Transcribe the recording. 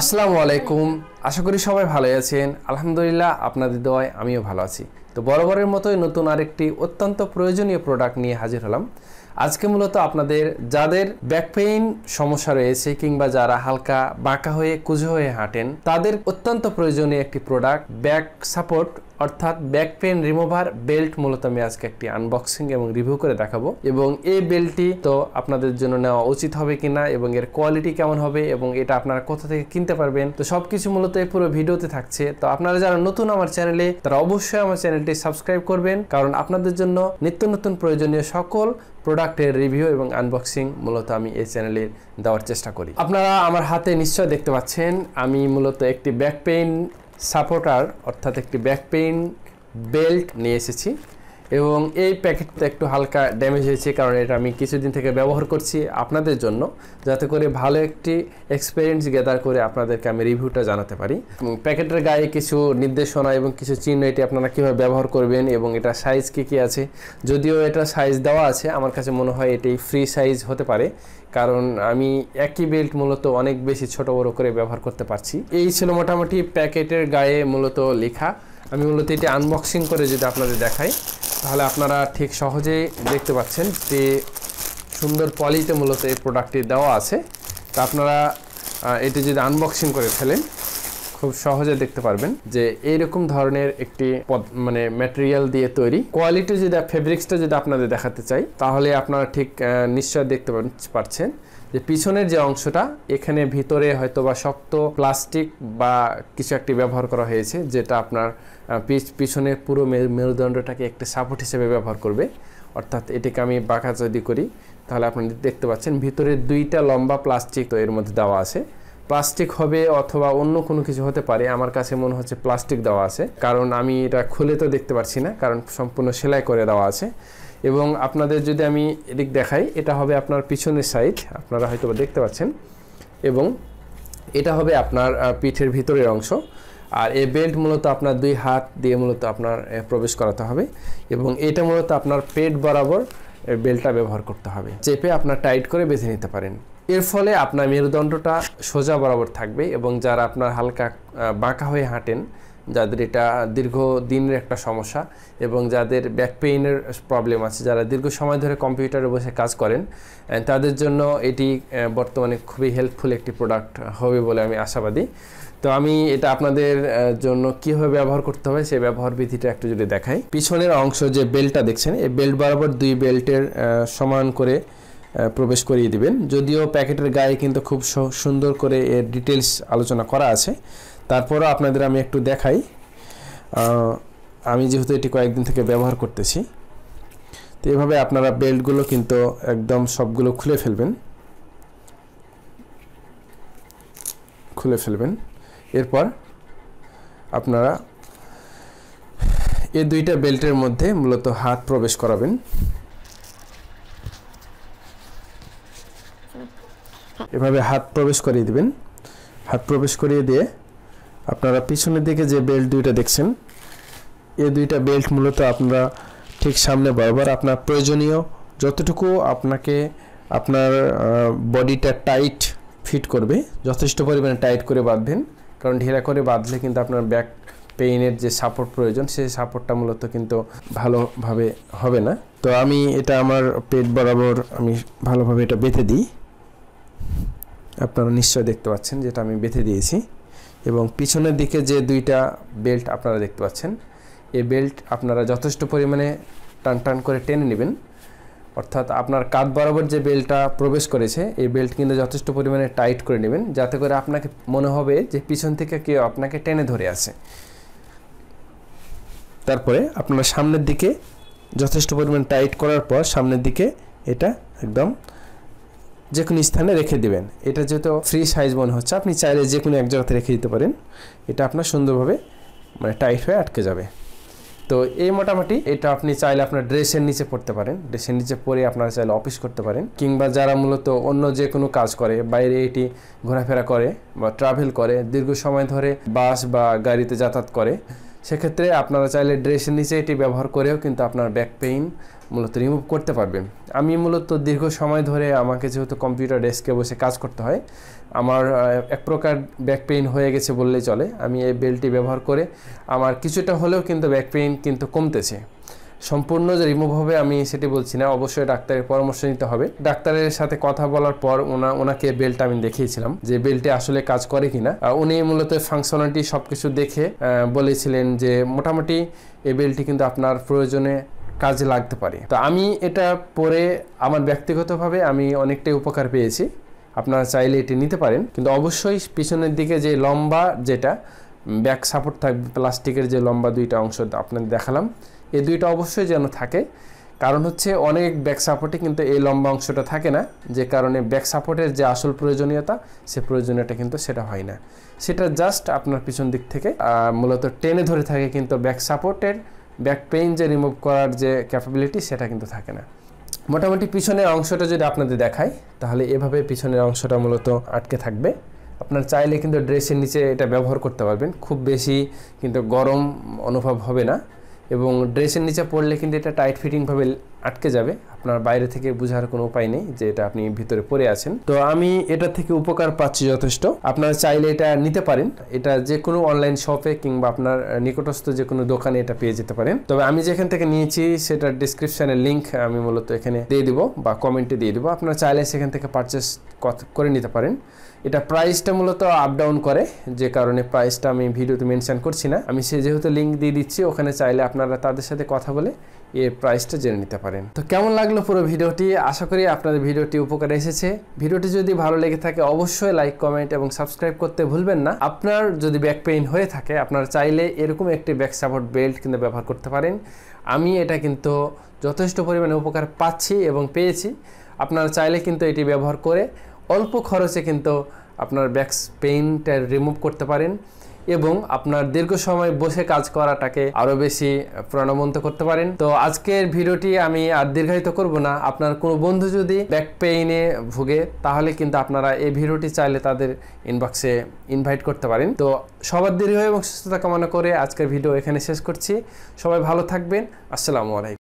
আসসালামু আলাইকুম আশা করি সবাই ভালো আছেন আলহামদুলিল্লাহ আপনাদের দোয়ায় আমিও ভালো আছি তো বরাবরের মতোই নতুন আরেকটি অত্যন্ত প্রয়োজনীয় প্রোডাক্ট নিয়ে হাজির হলাম আজকে মূলত আপনাদের যাদের ব্যাক পেইন সমস্যা রয়েছে কিংবা যারা হালকা বাঁকা হয়ে কুজো হয়ে হাঁটেন তাদের অত্যন্ত প্রয়োজনীয় একটি প্রোডাক্ট ব্যাক সাপোর্ট অর্থাৎ ব্যাক পেন রিমুভার বেল্ট মূলত আমি আজকে একটি আনবক্সিং এবং রিভিউ করে দেখাবো এবং এই বেল্টটি তো আপনাদের জন্য নেওয়া উচিত হবে কিনা এবং এর কোয়ালিটি কেমন হবে এবং এটা আপনারা কোথা থেকে কিনতে পারবেন তো সব কিছু মূলত এই পুরো ভিডিওতে থাকছে তো আপনারা যারা নতুন আমার চ্যানেলে তারা অবশ্যই আমার চ্যানেলটি সাবস্ক্রাইব করবেন কারণ আপনাদের জন্য নিত্য নতুন প্রয়োজনীয় সকল প্রোডাক্টের রিভিউ এবং আনবক্সিং মূলত আমি এই চ্যানেলে দেওয়ার চেষ্টা করি আপনারা আমার হাতে নিশ্চয় দেখতে পাচ্ছেন আমি মূলত একটি ব্যাক পেইন সাপোর্টার অর্থাৎ একটি ব্যাক পেইন বেল্ট নিয়ে এসেছি এবং এই প্যাকেটটা একটু হালকা ড্যামেজ হয়েছে কারণ এটা আমি কিছুদিন থেকে ব্যবহার করছি আপনাদের জন্য যাতে করে ভালো একটি এক্সপিরিয়েন্স গ্যাদার করে আপনাদেরকে আমি রিভিউটা জানাতে পারি প্যাকেটের গায়ে কিছু নির্দেশনা এবং কিছু চিহ্ন এটি আপনারা কীভাবে ব্যবহার করবেন এবং এটা সাইজ কী কী আছে যদিও এটা সাইজ দেওয়া আছে আমার কাছে মনে হয় এটি ফ্রি সাইজ হতে পারে কারণ আমি একই বেল্ট মূলত অনেক বেশি ছোট বড় করে ব্যবহার করতে পারছি এই ছিল মোটামুটি প্যাকেটের গায়ে মূলত লেখা আমি মূলত এটি আনবক্সিং করে যদি আপনাদের দেখাই তাহলে আপনারা ঠিক সহজে দেখতে পাচ্ছেন যে সুন্দর কোয়ালিটি মূলত এই প্রোডাক্টটি দেওয়া আছে তা আপনারা এটি যদি আনবক্সিং করে ফেলেন খুব সহজে দেখতে পারবেন যে এইরকম ধরনের একটি মানে ম্যাটেরিয়াল দিয়ে তৈরি কোয়ালিটি যদি ফেব্রিক্সটা যদি আপনাদের দেখাতে চাই তাহলে আপনারা ঠিক নিশ্চয় দেখতে পাচ্ছেন যে পিছনের যে অংশটা এখানে ভিতরে হয়তো বা শক্ত প্লাস্টিক বা কিছু একটি ব্যবহার করা হয়েছে যেটা আপনার পিছনের পুরো মেরুদণ্ডটাকে একটি সাপোর্ট হিসেবে ব্যবহার করবে অর্থাৎ এটিকে আমি বাঁকা যদি করি তাহলে আপনি দেখতে পাচ্ছেন ভিতরে দুইটা লম্বা প্লাস্টিক তো এর মধ্যে দেওয়া আছে প্লাস্টিক হবে অথবা অন্য কোনো কিছু হতে পারে আমার কাছে মনে হচ্ছে প্লাস্টিক দেওয়া আছে কারণ আমি এটা খুলে তো দেখতে পাচ্ছি না কারণ সম্পূর্ণ সেলাই করে দেওয়া আছে এবং আপনাদের যদি আমি এদিক দেখাই এটা হবে আপনার পিছনের সাইড আপনারা হয়তো দেখতে পাচ্ছেন এবং এটা হবে আপনার পিঠের ভিতরের অংশ আর এই বেল্ট মূলত আপনার দুই হাত দিয়ে মূলত আপনার প্রবেশ করাতে হবে এবং এটা মূলত আপনার পেট বরাবর বেল্টটা ব্যবহার করতে হবে চেপে আপনার টাইট করে বেঁধে নিতে পারেন এর ফলে আপনার মেরুদণ্ডটা সোজা বরাবর থাকবে এবং যারা আপনার হালকা বাঁকা হয়ে হাঁটেন যাদের এটা দীর্ঘ দিনের একটা সমস্যা এবং যাদের ব্যাক পেইনের প্রবলেম আছে যারা দীর্ঘ সময় ধরে কম্পিউটারে বসে কাজ করেন তাদের জন্য এটি বর্তমানে খুবই হেল্পফুল একটি প্রোডাক্ট হবে বলে আমি আশাবাদী তো আমি এটা আপনাদের জন্য কীভাবে ব্যবহার করতে হবে সেই ব্যবহার বিধিটা একটু যদি দেখাই পিছনের অংশ যে বেল্টটা দেখছেন এই বেল্ট বরাবর দুই বেল্টের সমান করে প্রবেশ করিয়ে দিবেন যদিও প্যাকেটের গায়ে কিন্তু খুব সুন্দর করে এর ডিটেলস আলোচনা করা আছে তারপরও আপনাদের আমি একটু দেখাই আমি যেহেতু এটি কয়েকদিন থেকে ব্যবহার করতেছি তো এভাবে আপনারা বেল্টগুলো কিন্তু একদম সবগুলো খুলে ফেলবেন খুলে ফেলবেন এরপর আপনারা এই দুইটা বেল্টের মধ্যে মূলত হাত প্রবেশ করাবেন এভাবে হাত প্রবেশ করিয়ে দিবেন হাত প্রবেশ করিয়ে দিয়ে আপনারা পিছনের দিকে যে বেল্ট দুইটা দেখছেন এ দুইটা বেল্ট মূলত আপনারা ঠিক সামনে বরাবর আপনার প্রয়োজনীয় যতটুকু আপনাকে আপনার বডিটা টাইট ফিট করবে যথেষ্ট পরিমাণে টাইট করে বাঁধবেন কারণ ঢেরা করে বাঁধলে কিন্তু আপনার ব্যাক পেইনের যে সাপোর্ট প্রয়োজন সেই সাপোর্টটা মূলত কিন্তু ভালোভাবে হবে না তো আমি এটা আমার পেট বরাবর আমি ভালোভাবে এটা বেঁধে দিই আপনারা নিশ্চয় দেখতে পাচ্ছেন যেটা আমি বেঁধে দিয়েছি এবং পিছনের দিকে যে দুইটা বেল্ট আপনারা দেখতে পাচ্ছেন এই বেল্ট আপনারা যথেষ্ট পরিমাণে টান টান করে টেনে নেবেন অর্থাৎ আপনার কাত বরাবর যে বেল্টটা প্রবেশ করেছে এই বেল্ট কিন্তু যথেষ্ট পরিমাণে টাইট করে নেবেন যাতে করে আপনাকে মনে হবে যে পিছন থেকে কেউ আপনাকে টেনে ধরে আছে তারপরে আপনার সামনের দিকে যথেষ্ট পরিমাণ টাইট করার পর সামনের দিকে এটা একদম যে কোনো স্থানে রেখে দেবেন এটা যেহেতু ফ্রি সাইজ মনে হচ্ছে আপনি চাইলে যে কোনো এক জায়গাতে রেখে দিতে পারেন এটা আপনার সুন্দরভাবে মানে টাইট হয়ে আটকে যাবে তো এই মোটামুটি এটা আপনি চাইলে আপনার ড্রেসের নিচে পড়তে পারেন ড্রেসের নিচে পরে আপনারা চাইলে অফিস করতে পারেন কিংবা যারা মূলত অন্য যে কোনো কাজ করে বাইরে এটি ঘোরাফেরা করে বা ট্রাভেল করে দীর্ঘ সময় ধরে বাস বা গাড়িতে যাতায়াত করে সেক্ষেত্রে আপনারা চাইলে ড্রেসের নিচে এটি ব্যবহার করেও কিন্তু আপনার ব্যাক পেইন মূলত রিমুভ করতে পারবেন আমি মূলত দীর্ঘ সময় ধরে আমাকে যেহেতু কম্পিউটার ডেস্কে বসে কাজ করতে হয় আমার এক প্রকার ব্যাক পেইন হয়ে গেছে বললেই চলে আমি এই বেলটি ব্যবহার করে আমার কিছুটা হলেও কিন্তু ব্যাক পেইন কিন্তু কমতেছে সম্পূর্ণ যে রিমুভ হবে আমি সেটি বলছি না অবশ্যই ডাক্তারের পরামর্শ নিতে হবে ডাক্তারের সাথে কথা বলার পর ওনা ওনাকে বেল্ট আমি দেখিয়েছিলাম যে বেল্টটি আসলে কাজ করে কিনা উনি মূলত ফাংশনালিটি সব কিছু দেখে বলেছিলেন যে মোটামুটি এই বেল্টটি কিন্তু আপনার প্রয়োজনে কাজে লাগতে পারে তো আমি এটা পরে আমার ব্যক্তিগতভাবে আমি অনেকটাই উপকার পেয়েছি আপনারা চাইলে এটি নিতে পারেন কিন্তু অবশ্যই পিছনের দিকে যে লম্বা যেটা ব্যাক সাপোর্ট থাকবে প্লাস্টিকের যে লম্বা দুইটা অংশ আপনাদের দেখালাম এই দুইটা অবশ্যই যেন থাকে কারণ হচ্ছে অনেক ব্যাক সাপোর্টে কিন্তু এই লম্বা অংশটা থাকে না যে কারণে ব্যাক সাপোর্টের যে আসল প্রয়োজনীয়তা সে প্রয়োজনীয়তা কিন্তু সেটা হয় না সেটা জাস্ট আপনার পিছন দিক থেকে মূলত টেনে ধরে থাকে কিন্তু ব্যাক সাপোর্টের ব্যাক পেইন যে রিমুভ করার যে ক্যাপাবিলিটি সেটা কিন্তু থাকে না মোটামুটি পিছনের অংশটা যদি আপনাদের দেখাই তাহলে এভাবে পিছনের অংশটা মূলত আটকে থাকবে আপনার চাইলে কিন্তু ড্রেসের নিচে এটা ব্যবহার করতে পারবেন খুব বেশি কিন্তু গরম অনুভব হবে না এবং ড্রেসের নিচে পড়লে কিন্তু এটা টাইট ফিটিংভাবে আটকে যাবে আপনার বাইরে থেকে বোঝার কোনো উপায় নেই যে এটা আপনি ভিতরে পড়ে আছেন তো আমি এটা থেকে উপকার পাচ্ছি যথেষ্ট আপনারা চাইলে এটা নিতে পারেন এটা যে কোনো অনলাইন শপে কিংবা আপনার নিকটস্থ যে কোনো দোকানে এটা পেয়ে যেতে পারেন তবে আমি যেখান থেকে নিয়েছি সেটার ডিসক্রিপশানের লিঙ্ক আমি মূলত এখানে দিয়ে দিব বা কমেন্টে দিয়ে দিব আপনারা চাইলে সেখান থেকে পারচেস করে নিতে পারেন এটা প্রাইসটা মূলত আপ ডাউন করে যে কারণে প্রাইসটা আমি ভিডিওতে মেনশান করছি না আমি সে যেহেতু লিঙ্ক দিয়ে দিচ্ছি ওখানে চাইলে আপনারা তাদের সাথে কথা বলে এর প্রাইসটা জেনে নিতে পারেন তো কেমন লাগলো পুরো ভিডিওটি আশা করি আপনাদের ভিডিওটি উপকারে এসেছে ভিডিওটি যদি ভালো লেগে থাকে অবশ্যই লাইক কমেন্ট এবং সাবস্ক্রাইব করতে ভুলবেন না আপনার যদি ব্যাক পেইন হয়ে থাকে আপনার চাইলে এরকম একটি ব্যাক সাপোর্ট বেল্ট কিন্তু ব্যবহার করতে পারেন আমি এটা কিন্তু যথেষ্ট পরিমাণে উপকার পাচ্ছি এবং পেয়েছি আপনারা চাইলে কিন্তু এটি ব্যবহার করে অল্প খরচে কিন্তু আপনার ব্যাক পেইনটা রিমুভ করতে পারেন এবং আপনার দীর্ঘ সময় বসে কাজ করাটাকে আরও বেশি প্রাণবন্ত করতে পারেন তো আজকের ভিডিওটি আমি আর দীর্ঘায়িত করব না আপনার কোনো বন্ধু যদি ব্যাক পেইনে ভুগে তাহলে কিন্তু আপনারা এই ভিডিওটি চাইলে তাদের ইনবক্সে ইনভাইট করতে পারেন তো সবার দীর্ঘ এবং সুস্থতা কামনা করে আজকের ভিডিও এখানে শেষ করছি সবাই ভালো থাকবেন আসসালামু আলাইকুম